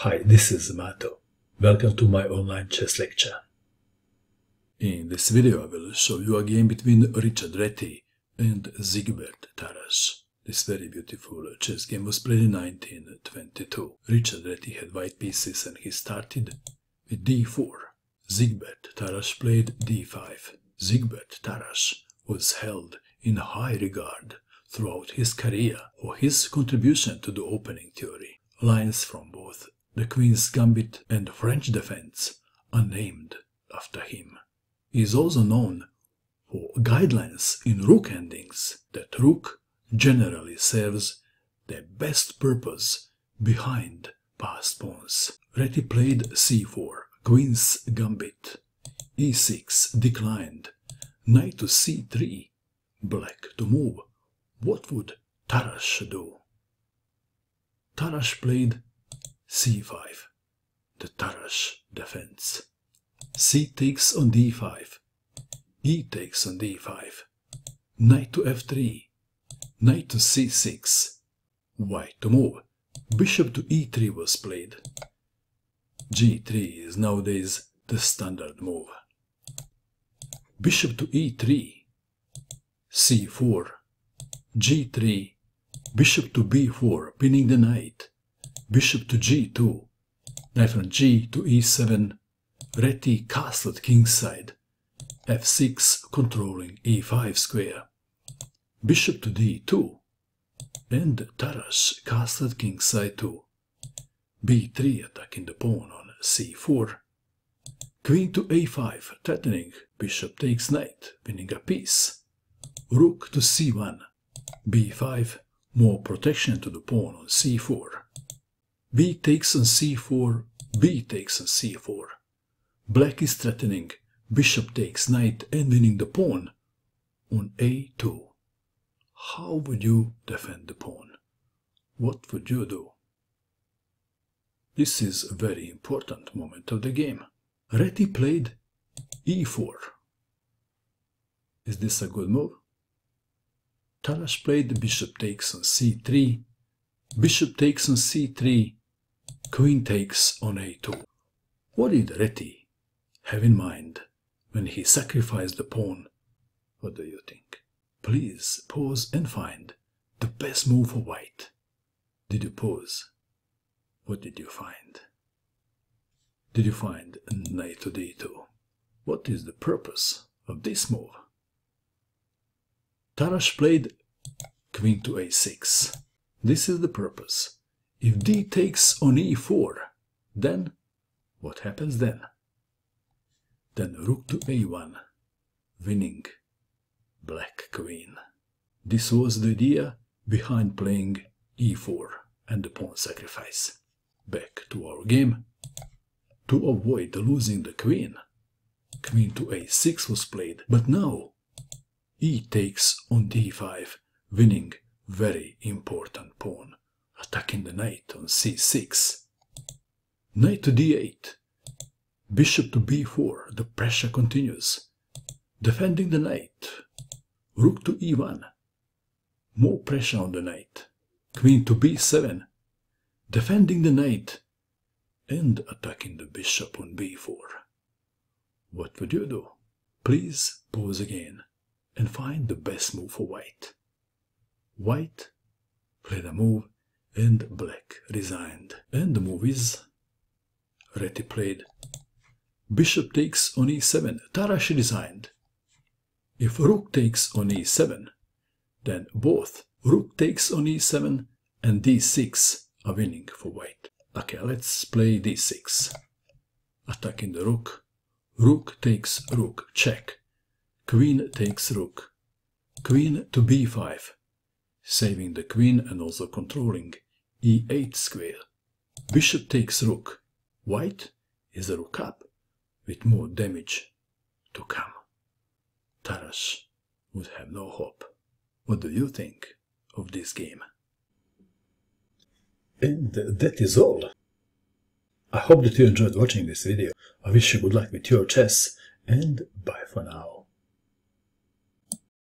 Hi, this is Mato. Welcome to my online chess lecture. In this video I will show you a game between Richard Reti and Zigbert Taras. This very beautiful chess game was played in 1922. Richard Reti had white pieces and he started with d4. Zigbert Taras played d5. Zigbert Taras was held in high regard throughout his career for his contribution to the opening theory. Lines from the Queen's Gambit and French Defense are named after him. He is also known for guidelines in rook endings that rook generally serves the best purpose behind passed pawns. Reti played c4, queen's gambit, e6 declined, knight to c3, black to move. What would Tarash do? Tarash played c5, the Tarash defense. c takes on d5, e takes on d5, knight to f3, knight to c6, white to move, bishop to e3 was played. g3 is nowadays the standard move. Bishop to e3, c4, g3, bishop to b4, pinning the knight, bishop to g2, knight from g to e7, reti castlet kingside, f6 controlling e5 square, bishop to d2, and Taras castlet kingside too, b3 attacking the pawn on c4, queen to a5 threatening, bishop takes knight, winning a piece, rook to c1, b5, more protection to the pawn on c4, b takes on c4, b takes on c4. Black is threatening, bishop takes knight and winning the pawn on a2. How would you defend the pawn? What would you do? This is a very important moment of the game. Reti played e4. Is this a good move? Talas played bishop takes on c3. Bishop takes on c3. Queen takes on a2. What did Reti have in mind when he sacrificed the pawn? What do you think? Please pause and find the best move for white. Did you pause? What did you find? Did you find knight to d2? What is the purpose of this move? Tarash played queen to a6. This is the purpose if d takes on e4, then what happens then? Then rook to a1, winning black queen. This was the idea behind playing e4 and the pawn sacrifice. Back to our game. To avoid losing the queen, queen to a6 was played, but now e takes on d5, winning very important pawn attacking the knight on c6. Knight to d8. Bishop to b4. The pressure continues. Defending the knight. Rook to e1. More pressure on the knight. Queen to b7. Defending the knight. And attacking the bishop on b4. What would you do? Please pause again and find the best move for white. White played a move and black resigned. And the move is Reti played. Bishop takes on e7. Tarash resigned. If rook takes on e7, then both rook takes on e7 and d6 are winning for white. Okay, let's play d6. Attacking the rook. Rook takes rook, check. Queen takes rook. Queen to b5, saving the queen and also controlling e8 square. Bishop takes rook. White is a rook up with more damage to come. Taras would have no hope. What do you think of this game? And that is all. I hope that you enjoyed watching this video. I wish you good luck with your chess and bye for now.